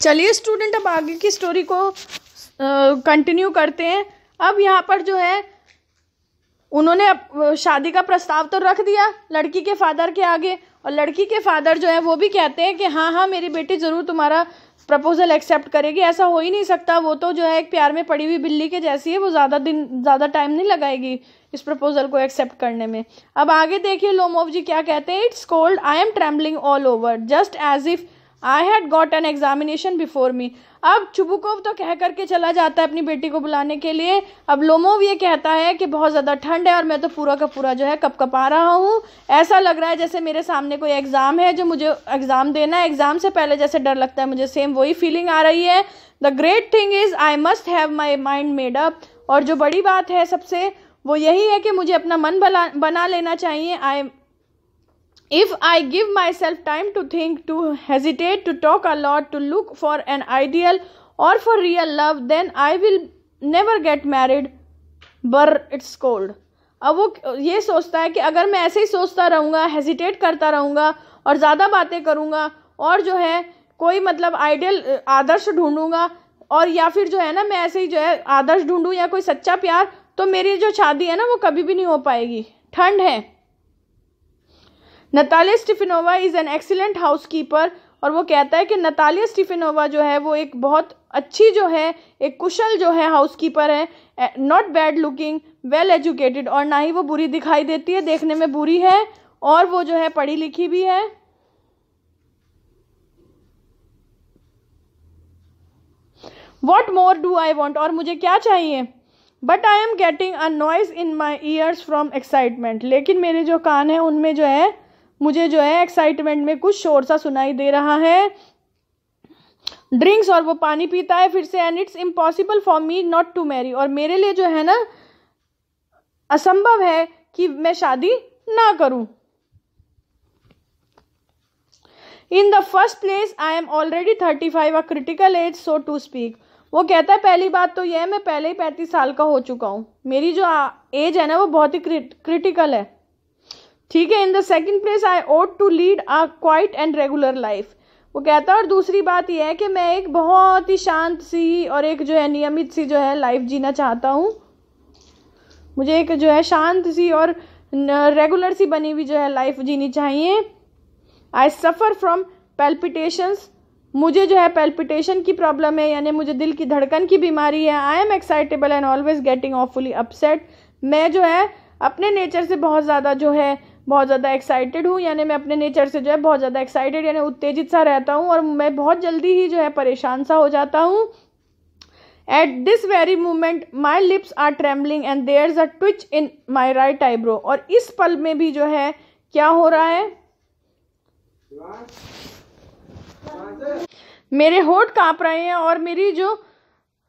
चलिए स्टूडेंट अब आगे की स्टोरी को कंटिन्यू करते हैं अब यहाँ पर जो है उन्होंने शादी का प्रस्ताव तो रख दिया लड़की के फादर के आगे और लड़की के फादर जो है वो भी कहते हैं कि हाँ हाँ मेरी बेटी ज़रूर तुम्हारा प्रपोजल एक्सेप्ट करेगी ऐसा हो ही नहीं सकता वो तो जो है एक प्यार में पड़ी हुई बिल्ली के जैसी है वो ज़्यादा दिन ज़्यादा टाइम नहीं लगाएगी इस प्रपोजल को एक्सेप्ट करने में अब आगे देखिए लोमोव जी क्या कहते हैं it's cold I am travelling all over just as if I had got an examination before me अब चुबुकोव तो कह करके चला जाता है अपनी बेटी को बुलाने के लिए अब लोमोव ये कहता है कि बहुत ज़्यादा ठंड है और मैं तो पूरा का पूरा जो है कप कपा रहा हूँ ऐसा लग रहा है जैसे मेरे सामने कोई एग्ज़ाम है जो मुझे एग्ज़ाम देना है एग्ज़ाम से पहले जैसे डर लगता है मुझे सेम वही फीलिंग आ रही है the great thing is I must have my mind made up और जो बड़ी बात है सबसे वो यही है कि मुझे अपना मन बना लेना चाहिए I if i give myself time to think to hesitate to talk a lot to look for an ideal or for real love then i will never get married but it's cold अब वो ये सोचता है कि अगर मैं ऐसे ही सोचता रहूँगा हेजिटेट करता रहूँगा और ज़्यादा बातें करूँगा और जो है कोई मतलब आइडियल आदर्श ढूंढूंगा और या फिर जो है ना मैं ऐसे ही जो है आदर्श ढूंढूँ या कोई सच्चा प्यार तो मेरी जो शादी है ना वो कभी भी नहीं हो पाएगी ठंड है Natalia Stepanovna is an excellent housekeeper और वो कहता है कि नतालिया स्टिफिनोवा जो है वो एक बहुत अच्छी जो है एक कुशल जो है हाउस कीपर है not bad looking well educated और ना ही वो बुरी दिखाई देती है देखने में बुरी है और वो जो है पढ़ी लिखी भी है what more do I want और मुझे क्या चाहिए but I am getting a noise in my ears from excitement लेकिन मेरे जो कान हैं उनमें जो है मुझे जो है एक्साइटमेंट में कुछ शोर सा सुनाई दे रहा है ड्रिंक्स और वो पानी पीता है फिर से and it's impossible for me not to marry और मेरे लिए जो है ना असंभव है कि मैं शादी ना करूं in the first place I am already thirty five a critical age so to speak वो कहता है पहली बात तो यह है मैं पहले ही पैंतीस साल का हो चुका हूँ मेरी जो एज है ना वो बहुत ही क्रिटिकल है ठीक है in the second place I ought to lead a quiet and regular life वो कहता है और दूसरी बात यह है कि मैं एक बहुत ही शांत सी और एक जो है नियमित सी जो है लाइफ जीना चाहता हूँ मुझे एक जो है शांत सी और रेगुलर सी बनी हुई जो है लाइफ जीनी चाहिए आई सफ़र फ्रॉम पेल्पिटेशंस मुझे जो है पेल्पिटेशन की प्रॉब्लम है यानी मुझे दिल की धड़कन की बीमारी है I am excitable and always getting fully upset मैं जो है अपने नेचर से बहुत ज़्यादा जो है बहुत ज़्यादा एक्साइटेड हूँ यानी मैं अपने नेचर से जो है बहुत ज़्यादा एक्साइटेड यानी उत्तेजित सा रहता हूँ और मैं बहुत जल्दी ही जो है परेशान सा हो जाता हूँ at this very moment my lips are travelling and there is a twitch in my right eyebrow और इस पल में भी जो है क्या हो रहा है मेरे होठ कांप रहे हैं और मेरी जो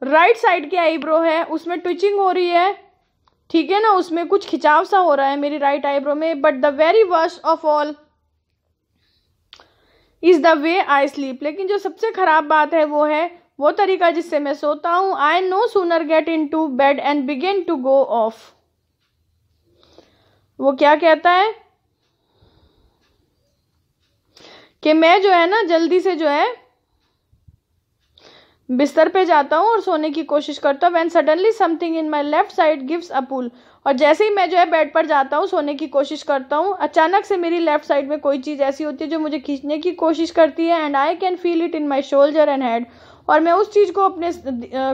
राइट साइड की आईब्रो है उसमें ट्विचिंग हो रही है ठीक है ना उसमें कुछ खिंचाव सा हो रहा है मेरी राइट आईब्रो में but the very worst of all is the way I sleep लेकिन जो सबसे ख़राब बात है वो है वो तरीका जिससे मैं सोता हूं I no sooner get into bed and begin to go off वो क्या कहता है कि मैं जो है ना जल्दी से जो है बिस्तर पे जाता हूँ और सोने की कोशिश करता हूँ when suddenly something in my left side gives a pull और जैसे ही मैं जो है बेड पर जाता हूँ सोने की कोशिश करता हूँ अचानक से मेरी लेफ्ट साइड में कोई चीज़ ऐसी होती है जो मुझे खींचने की कोशिश करती है and I can feel it in my shoulder and head और मैं उस चीज़ को अपने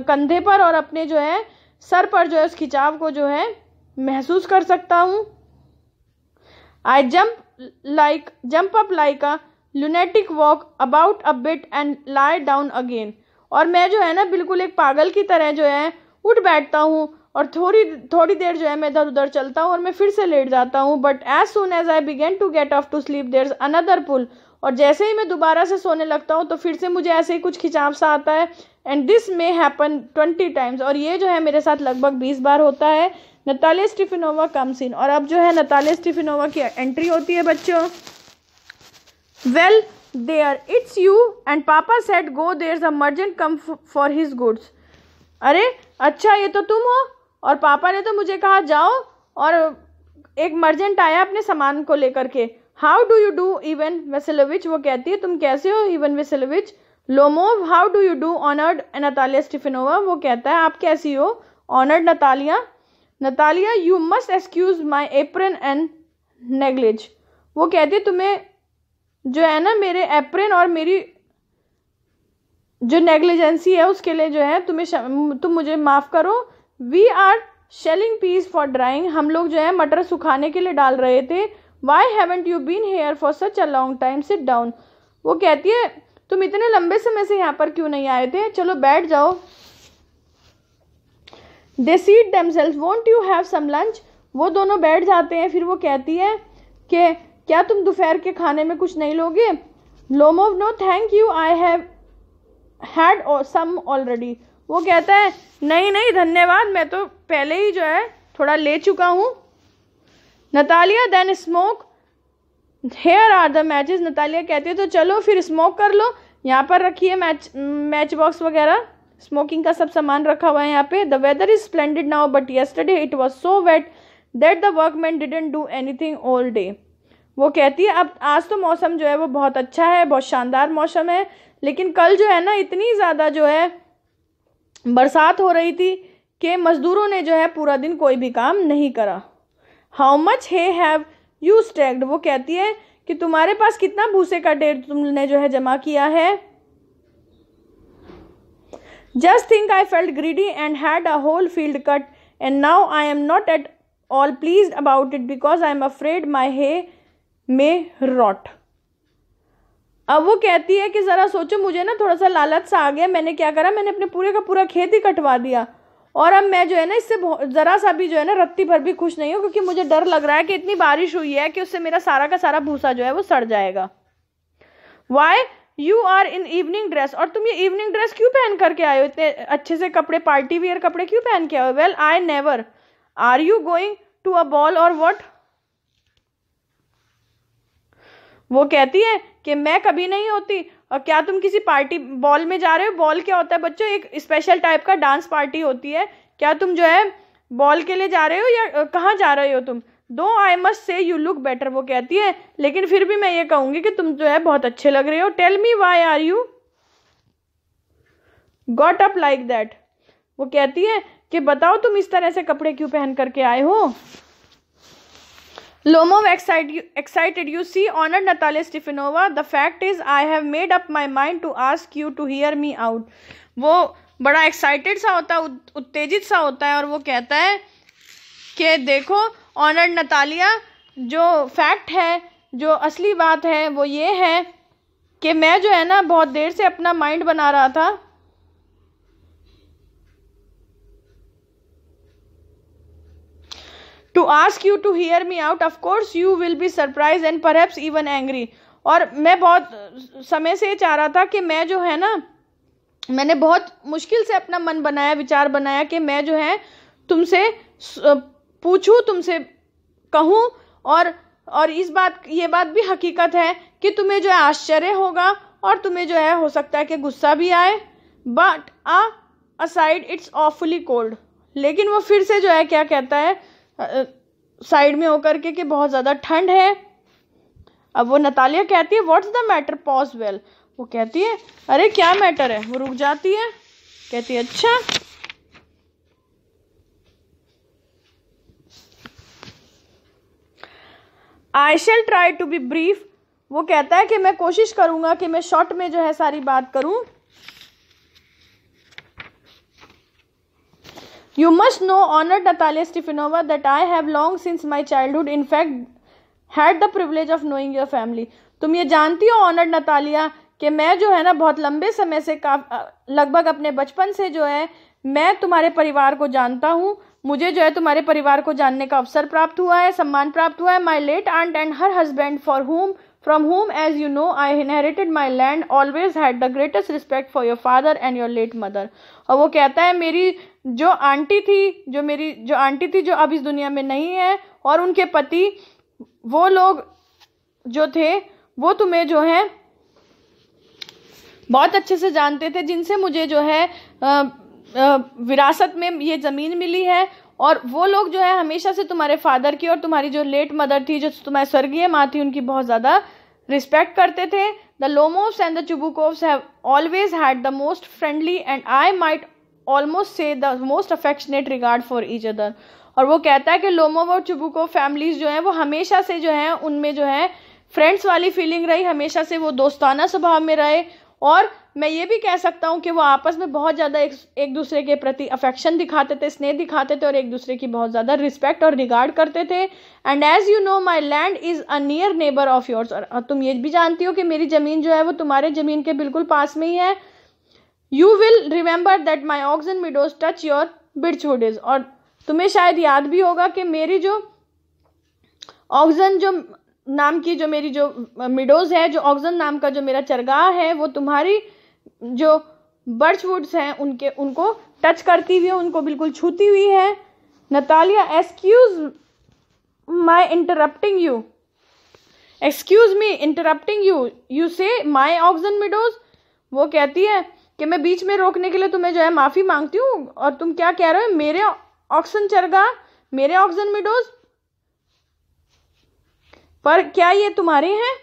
कंधे पर और अपने जो है सर पर जो है उस खिंचाव को जो है महसूस कर सकता हूँ I jump like jump up like a lunatic walk about a bit and lie down again और मैं जो है ना बिल्कुल एक पागल की तरह जो है उठ बैठता हूँ और थोड़ी थोड़ी देर जो है मैं इधर उधर चलता हूँ और मैं फिर से लेट जाता हूँ but as soon as I begin to get off to sleep there another pull और जैसे ही मैं दोबारा से सोने लगता हूँ तो फिर से मुझे ऐसे ही कुछ खिंचाव सा आता है and this may happen twenty times और ये जो है मेरे साथ लगभग बीस बार होता है नताले स्टिफिनोवा कम सीन और अब जो है नताले स्टिफिनोवा की एंट्री होती है बच्चों well well, there it's you and papa said go there a merchant come for his goods अरे अच्छा ये तो तुम हो और पापा ने तो मुझे कहा जाओ और एक मर्जेंट आया अपने सामान को लेकर के how do you do Ivan Vassilevitch वो कहती है तुम कैसे हो Ivan Vassilevitch Lomov how do you do honoured Natalia स्टिफिनोवा वो कहता है आप कैसी हो honoured Natalia Natalia you must excuse my apron and negligee वो कहती है तुम्हें जो है ना मेरे एप्रेन और मेरी जो नेग्लिजेंसी है उसके लिए जो है तुम्हें तुम मुझे माफ़ करो we are shelling peas for drying हम लोग जो है मटर सुखाने के लिए डाल रहे थे why haven't you been here for such a long time sit down वो कहती है तुम इतने लंबे समय से यहाँ पर क्यों नहीं आए थे चलो बैठ जाओ they seat themselves won't you have some lunch वो दोनों बैठ जाते हैं फिर वो कहती है कि क्या तुम दोपहर के खाने में कुछ नहीं लोगे Lomov no thank you I have had some already वो कहता है नहीं नहीं धन्यवाद मैं तो पहले ही जो है थोड़ा ले चुका हूँ Natalia then smoke here are the matches Natalia कहती है तो चलो फिर स्मोक कर लो यहाँ पर रखिए मैच मैच बॉक्स वगैरह स्मोकिंग का सब सामान रखा हुआ है यहाँ पे the weather is splendid now but yesterday it was so wet that the workman didn't do anything all day वो कहती है अब आज तो मौसम जो है वो बहुत अच्छा है बहुत शानदार मौसम है लेकिन कल जो है ना इतनी ज़्यादा जो है बरसात हो रही थी कि मज़दूरों ने जो है पूरा दिन कोई भी काम नहीं करा how much hay have you stacked वो कहती है कि तुम्हारे पास कितना भूसे का ढेर तुमने जो है जमा किया है just think I felt greedy and had a whole field cut and now I am not at all pleased about it because I am afraid my hay may rot अब वो कहती है कि ज़रा सोचो मुझे ना थोड़ा सा लालच सा आ गया मैंने क्या करा मैंने अपने पूरे का पूरा खेत ही कटवा दिया और अब मैं जो है ना इससे ज़रा सा भी जो है ना रत्ती भर भी खुश नहीं हूँ क्योंकि मुझे डर लग रहा है कि इतनी बारिश हुई है कि उससे मेरा सारा का सारा भूसा जो है वो सड़ जाएगा why you are in evening dress और तुम ये इवनिंग ड्रेस क्यों पहन करके आए हो इतने अच्छे से कपड़े पार्टी वियर कपड़े क्यों पहन के आए हो well I never are you going to a ball or what वो कहती है कि मैं कभी नहीं होती और क्या तुम किसी पार्टी बॉल में जा रहे हो बॉल क्या होता है बच्चों एक स्पेशल टाइप का डांस पार्टी होती है क्या तुम जो है बॉल के लिए जा रहे हो या कहाँ जा रहे हो तुम दो I must say you look better वो कहती है लेकिन फिर भी मैं ये कहूँगी कि तुम जो है बहुत अच्छे लग रहे हो tell me why are you got up like that वो कहती है कि बताओ तुम इस तरह से कपड़े क्यों पहन करके आए हो Lomov excited you, excited you see honored Natalia Stefanova the fact is I have made up my mind to ask you to hear me out वो बड़ा एक्साइटेड सा होता है उत्तेजित सा होता है और वो कहता है कि देखो ऑनर्ड नतालिया जो फैक्ट है जो असली बात है वो ये है कि मैं जो है ना बहुत देर से अपना माइंड बना रहा था to ask you to hear me out of course you will be surprise and perhaps even angry और मैं बहुत समय से चाह रहा था कि मैं जो है ना मैंने बहुत मुश्किल से अपना मन बनाया विचार बनाया कि मैं जो है तुमसे पूछूं तुमसे कहूं और और इस बात ये बात भी हकीकत है कि तुम्हें जो है आश्चर्य होगा और तुम्हें जो है हो सकता है कि गुस्सा भी आए but a aside it's awfully cold लेकिन वो फिर से जो है क्या कहता है साइड में होकर के कि बहुत ज़्यादा ठंड है अब वो नतालिया कहती है what's the matter pause well वो कहती है अरे क्या मैटर है वो रुक जाती है कहती है अच्छा I shall try to be brief वो कहता है कि मैं कोशिश करूंगा कि मैं शॉर्ट में जो है सारी बात करूं you must know honored Natalia Stefanova, that I have long since my childhood, in fact, had the privilege of knowing your family तुम ये जानती हो ऑनर नतालिया कि मैं जो है ना बहुत लंबे समय से लगभग अपने बचपन से जो है मैं तुम्हारे परिवार को जानता हूँ मुझे जो है तुम्हारे परिवार को जानने का अवसर प्राप्त हुआ है सम्मान प्राप्त हुआ है my late aunt and her husband for whom from whom, as you know, I inherited my land, always had the greatest respect for your father and your late mother. और वो कहता है मेरी जो आंटी थी जो मेरी जो आंटी थी जो अब इस दुनिया में नहीं है और उनके पति वो लोग जो थे वो तुम्हें जो है बहुत अच्छे से जानते थे जिनसे मुझे जो है आ, आ, विरासत में ये ज़मीन मिली है और वो लोग जो है हमेशा से तुम्हारे फादर की और तुम्हारी जो लेट मदर थी जो तुम्हारी स्वर्गीय माँ थी उनकी बहुत ज़्यादा रिस्पेक्ट करते थे the Lomovs and the Chubukovs have always had the most friendly and I might almost say the most affectionate regard for each other और वो कहता है कि लोमोव और चुबुकोव फैमिलीज जो हैं वो हमेशा से जो हैं उनमें जो है फ्रेंड्स वाली फीलिंग रही हमेशा से वो दोस्ताना स्वभाव में रहे और मैं ये भी कह सकता हूँ कि वो आपस में बहुत ज़्यादा एक, एक दूसरे के प्रति अफेक्शन दिखाते थे स्नेह दिखाते थे और एक दूसरे की बहुत ज़्यादा रिस्पेक्ट और रिगार्ड करते थे and as you know my land is a near neighbour of yours और तुम ये भी जानती हो कि मेरी ज़मीन जो है वो तुम्हारे ज़मीन के बिल्कुल पास में ही है you will remember that my ox and meadows touch your बिड छोडिज और तुम्हें शायद याद भी होगा कि मेरी जो ऑक्सीजन जो नाम की जो मेरी जो मिडोज है जो ऑक्सीजन नाम का जो मेरा चरगाह है वो तुम्हारी जो बर्च वुड्स हैं उनके उनको टच करती हुई उनको बिल्कुल छूती हुई है Natalia excuse my interrupting you excuse me interrupting you you say my oxen meadows वो कहती है कि मैं बीच में रोकने के लिए तुम्हें जो है माफ़ी मांगती हूँ और तुम क्या कह रहे हो मेरे ऑक्सन चरगा मेरे ऑक्सन मिडोज पर क्या ये तुम्हारे हैं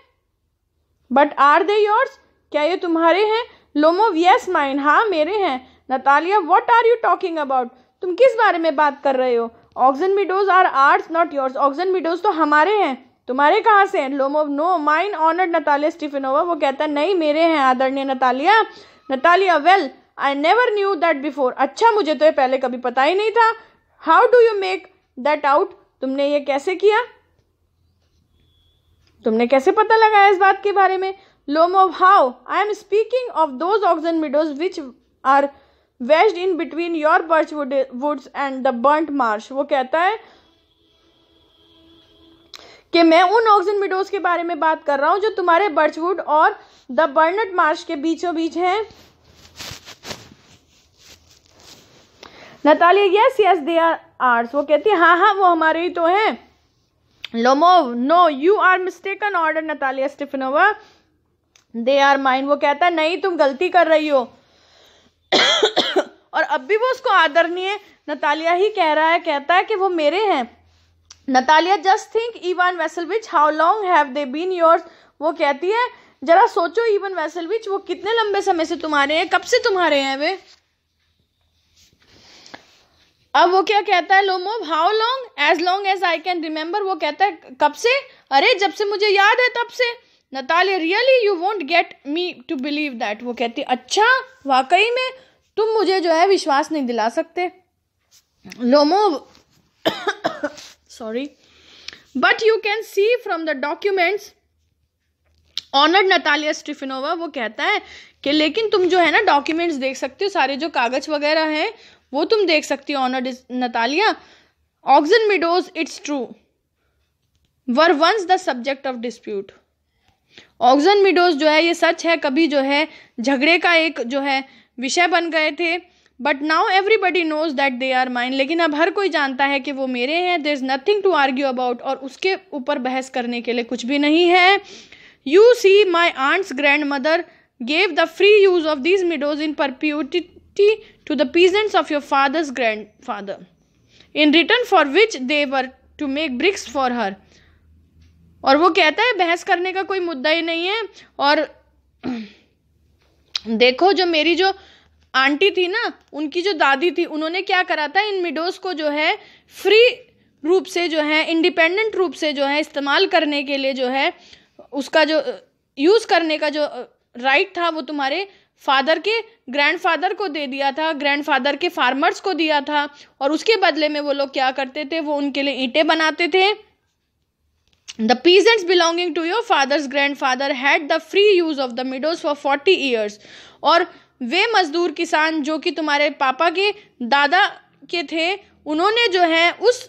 बट आर दे योर्स क्या ये तुम्हारे हैं लोमोव यस माइन हाँ मेरे हैं Natalia what are you talking about तुम किस बारे में बात कर रहे हो oxen meadows are ours not yours oxen meadows तो हमारे हैं तुम्हारे कहाँ से हैं Lomov no mine honoured Natalia Stefanova वो कहता नहीं मेरे हैं आदरणीय Natalia Natalia well I never knew that before अच्छा मुझे तो ये पहले कभी पता ही नहीं था how do you make that out तुमने ये कैसे किया तुमने कैसे पता लगाया इस बात के बारे में loam of how? I am speaking of those oxen meadows which are wedged in between your birch wood, woods and the burnt marsh. वो कहता है कि मैं उन ऑक्सन मिडोज के बारे में बात कर रहा हूँ जो तुम्हारे बर्चवुड और द बर्नट मार्श के बीचों बीच हैं Natalia yes yes they are ours वो कहती है हाँ हाँ वो हमारे ही तो हैं Lomov no you are mistaken ऑर्डर Natalia Stefanova they are mine वो कहता है नहीं तुम गलती कर रही हो और अब भी वो उसको आदरणीय नतालिया ही कह रहा है कहता है कि वो मेरे हैं Natalia just think Ivan Vassilevich how long have they been yours वो कहती है जरा सोचो इवन वेसलविच वो कितने लंबे समय से तुम्हारे हैं कब से तुम्हारे हैं वे अब वो क्या कहता है Lomov how long as long as I can remember वो कहता है कब से अरे जब से मुझे याद है तब से Natalia really you won't get me to believe that वो कहती अच्छा वाकई में तुम मुझे जो है विश्वास नहीं दिला सकते Lomov sorry but you can see from the documents honoured Natalia स्टिफिनोवा वो कहता है कि लेकिन तुम जो है ना डॉक्यूमेंट्स देख सकते हो सारे जो कागज वगैरह हैं वो तुम देख सकती हो honoured Natalia oxen meadows it's true were once the subject of dispute oxen meadows जो है ये सच है कभी जो है झगड़े का एक जो है विषय बन गए थे but now everybody knows that they are mine लेकिन अब हर कोई जानता है कि वो मेरे हैं there is nothing to argue about और उसके ऊपर बहस करने के लिए कुछ भी नहीं है you see my aunt's grandmother gave the free use of these meadows in perpetuity to the peasants of your father's grandfather in return for which they were to make bricks for her और वो कहता है बहस करने का कोई मुद्दा ही नहीं है और देखो जो मेरी जो आंटी थी ना उनकी जो दादी थी उन्होंने क्या करा था इन मिडोज को जो है फ्री रूप से जो है इंडिपेंडेंट रूप से जो है इस्तेमाल करने के लिए जो है उसका जो यूज़ करने का जो राइट था वो तुम्हारे फादर के ग्रैंडफादर को दे दिया था ग्रैंडफादर के फार्मर्स को दिया था और उसके बदले में वो लोग क्या करते थे वो उनके लिए ईंटें बनाते थे the peasants belonging to your father's grandfather had the free use of the meadows for forty years और वे मजदूर किसान जो कि तुम्हारे पापा के दादा के थे उन्होंने जो है उस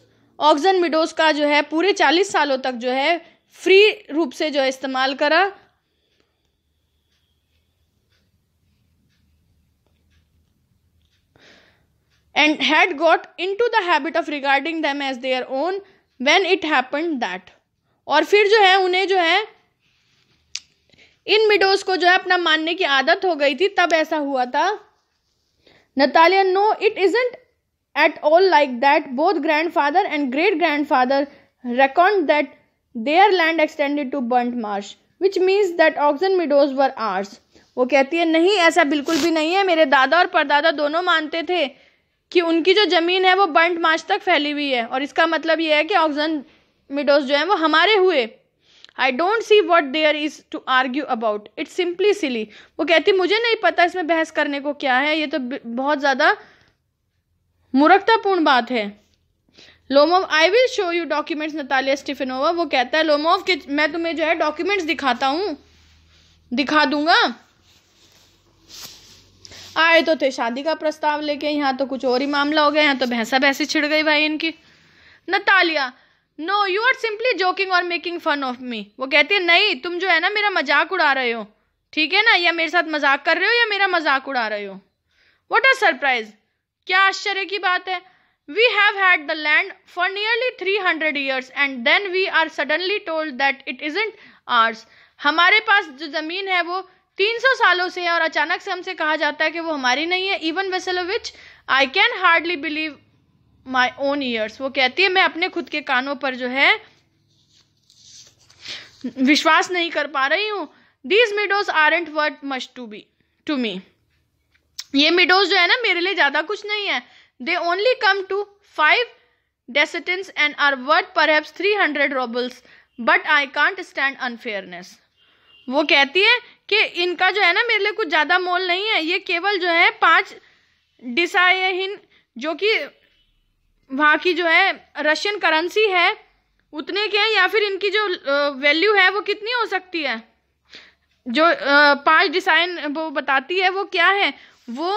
ऑक्सन मिडोज का जो है पूरे चालीस सालों तक जो है फ्री रूप से जो है इस्तेमाल करा and had got into the habit of regarding them as their own when it happen that और फिर जो है उन्हें जो है इन मिडोज को जो है अपना मानने की आदत हो गई थी तब ऐसा हुआ था Natalia no it isn't at all like that both grandfather and great grandfather record that their land extended to burnt marsh which means that oxen meadows were ours वो कहती है नहीं ऐसा बिल्कुल भी नहीं है मेरे दादा और परदादा दोनों मानते थे कि उनकी जो ज़मीन है वो बंट मार्च तक फैली हुई है और इसका मतलब ये है कि ऑक्सन मिडोज जो हैं वो हमारे हुए I don't see what there is to argue about it's simply silly वो कहती मुझे नहीं पता इसमें बहस करने को क्या है ये तो बहुत ज़्यादा मूर्खतापूर्ण बात है Lomov I will show you documents Natalia स्टिफिनोवा वो कहता है लोमोव कि मैं तुम्हें जो है डॉक्यूमेंट्स दिखाता हूँ दिखा दूंगा आए तो थे शादी का प्रस्ताव लेके यहाँ तो कुछ और ही मामला हो गया यहाँ तो भैंसा भैंसी छिड़ गई भाई इनकी Natalia no you are simply joking or making fun of me वो कहती है नहीं तुम जो है ना मेरा मजाक उड़ा रहे हो ठीक है ना या मेरे साथ मजाक कर रहे हो या मेरा मजाक उड़ा रहे हो वट आर सरप्राइज क्या आश्चर्य की बात है we have had the land for nearly three hundred years and then we are suddenly told that it isn't ours हमारे पास जो ज़मीन है वो तीन सौ सालों से है और अचानक से हमसे कहा जाता है कि वो हमारी नहीं है even Vassilevich I can hardly believe my own ears वो कहती है मैं अपने खुद के कानों पर जो है विश्वास नहीं कर पा रही हूँ these meadows aren't worth much to be to me ये मिडोज जो है ना मेरे लिए ज़्यादा कुछ नहीं है they only come to five dessiatins and are worth perhaps three hundred roubles but I can't stand unfairness वो कहती है कि इनका जो है ना मेरे लिए कुछ ज़्यादा मोल नहीं है ये केवल जो है पांच डिसाइन जो कि वहाँ की जो है रशियन करेंसी है उतने के हैं या फिर इनकी जो वैल्यू है वो कितनी हो सकती है जो पांच डिसाइन वो बताती है वो क्या है वो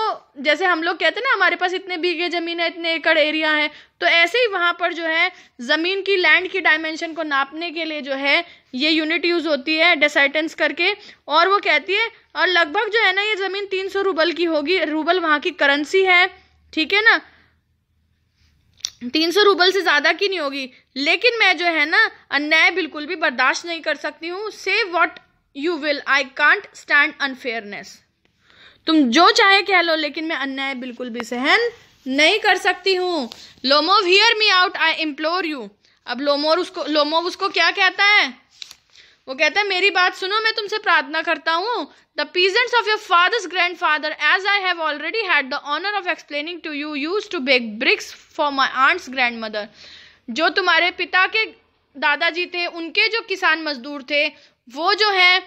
जैसे हम लोग कहते हैं ना हमारे पास इतने बीघे ज़मीन है इतने एकड़ एरिया है तो ऐसे ही वहाँ पर जो है ज़मीन की लैंड की डायमेंशन को नापने के लिए जो है ये यूनिट यूज़ होती है डेसाइटेंस करके और वो कहती है और लगभग जो है ना ये ज़मीन तीन सौ रूबल की होगी रूबल वहाँ की करेंसी है ठीक है ना तीन सौ रूबल से ज़्यादा की नहीं होगी लेकिन मैं जो है ना अन्याय बिल्कुल भी बर्दाश्त नहीं कर सकती हूँ say what you will I can't stand unfairness तुम जो चाहे कह लो लेकिन मैं अन्याय बिल्कुल भी सहन नहीं कर सकती हूँ Lomov hear me out I implore you अब लोमोर उसको लोमोव उसको क्या कहता है वो कहता है मेरी बात सुनो मैं तुमसे प्रार्थना करता हूँ the peasants of your father's grandfather as I have already had the honour of explaining to you used to bake bricks for my aunt's grandmother जो तुम्हारे पिता के दादाजी थे उनके जो किसान मजदूर थे वो जो हैं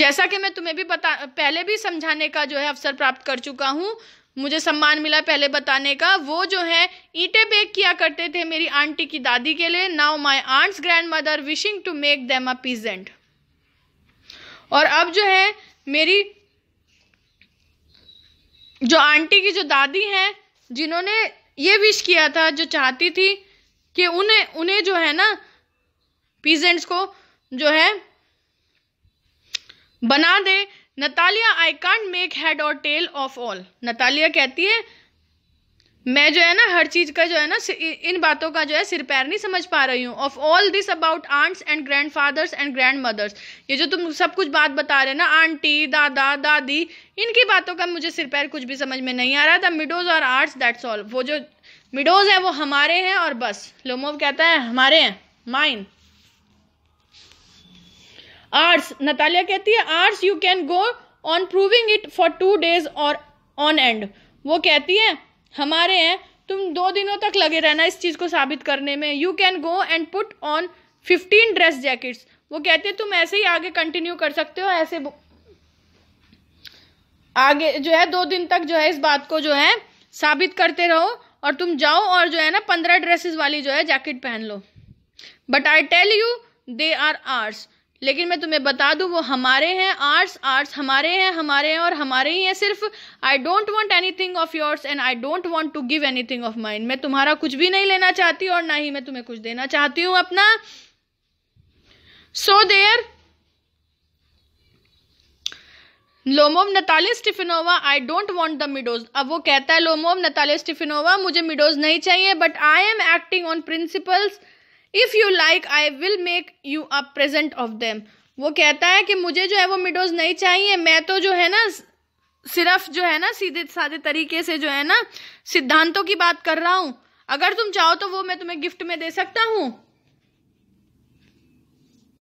जैसा कि मैं तुम्हें भी बता पहले भी समझाने का जो है अवसर प्राप्त कर चुका हूँ मुझे सम्मान मिला पहले बताने का वो जो है ईंटें बेक किया करते थे मेरी आंटी की दादी के लिए now my aunt's grandmother wishing to make them a peasant और अब जो है मेरी जो आंटी की जो दादी हैं जिन्होंने ये विश किया था जो चाहती थी कि उन्हें उन्हें जो है ना पीजेंट्स को जो है बना दे Natalia I can't make head or tail of all Natalia कहती है मैं जो है ना हर चीज़ का जो है ना इन बातों का जो है सिर पैर नहीं समझ पा रही हूँ of all this about aunts and grandfathers and grandmothers ये जो तुम सब कुछ बात बता रहे ना आंटी दादा दादी इनकी बातों का मुझे सिर पैर कुछ भी समझ में नहीं आ रहा था मिडोज और आर्ट्स दैट्स ऑल वो जो मिडोज हैं वो हमारे हैं और बस लोमोव कहता है हमारे हैं माइन आर्ट्स नतालिया कहती है ours you can go on proving it for two days और ऑन एंड वो कहती है हमारे हैं तुम दो दिनों तक लगे रहना इस चीज़ को साबित करने में you can go and put on fifteen dress jackets वो कहती है तुम ऐसे ही आगे कंटिन्यू कर सकते हो ऐसे आगे जो है दो दिन तक जो है इस बात को जो है साबित करते रहो और तुम जाओ और जो है ना पंद्रह ड्रेसेस वाली जो है जैकेट पहन लो but I tell you they are ours लेकिन मैं तुम्हें बता दूं वो हमारे हैं आर्ट्स आर्ट्स हमारे हैं हमारे हैं और हमारे ही हैं सिर्फ I don't want anything of yours and I don't want to give anything of mine मैं तुम्हारा कुछ भी नहीं लेना चाहती और ना ही मैं तुम्हें कुछ देना चाहती हूँ अपना so there Lomov Natalia Stefanova I don't want the meadows अब वो कहता है लोमोव नतालिस टिफिनोवा मुझे मिडोज नहीं चाहिए but I am acting on principles if you like I will make you a present of them वो कहता है कि मुझे जो है वो मिडोज नहीं चाहिए मैं तो जो है ना सिर्फ जो है ना सीधे साधे तरीके से जो है ना सिद्धांतों की बात कर रहा हूँ अगर तुम चाहो तो वो मैं तुम्हें गिफ्ट में दे सकता हूँ